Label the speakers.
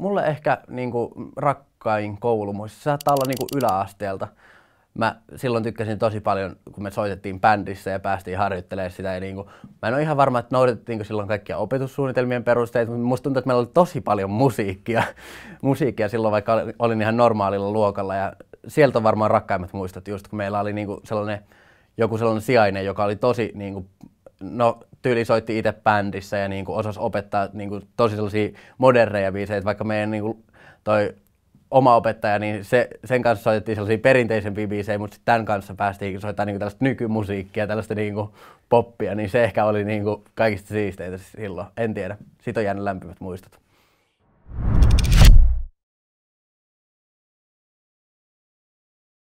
Speaker 1: mulle ehkä niin kuin, rakkain koulumuisti saattaa olla niin kuin, yläasteelta. Mä silloin tykkäsin tosi paljon, kun me soitettiin bändissä ja päästiin harjoittelemaan sitä. Ja niin kuin, mä en ole ihan varma, että noudatettiinko silloin kaikkia opetussuunnitelmien perusteita, mutta musta tuntuu, että meillä oli tosi paljon musiikkia, musiikkia silloin, vaikka olin ihan normaalilla luokalla. Ja sieltä on varmaan rakkaimmat muistot, just kun meillä oli niin kuin, sellainen, joku sellainen sijainen, joka oli tosi niin kuin, no tyyli soitti itse bändissä ja niin kuin osas opettaa niin kuin tosi sellaisia moderneja biisejä, että vaikka meidän niin kuin toi oma opettaja, niin se, sen kanssa soitettiin sellaisia perinteisempiä biisejä, mutta sitten tämän kanssa päästiin soittamaan niin kuin tällaista nykymusiikkia, tällaista niin kuin poppia, niin se ehkä oli niin kuin kaikista siisteitä silloin, en tiedä. Siitä on jäänyt lämpimät muistot.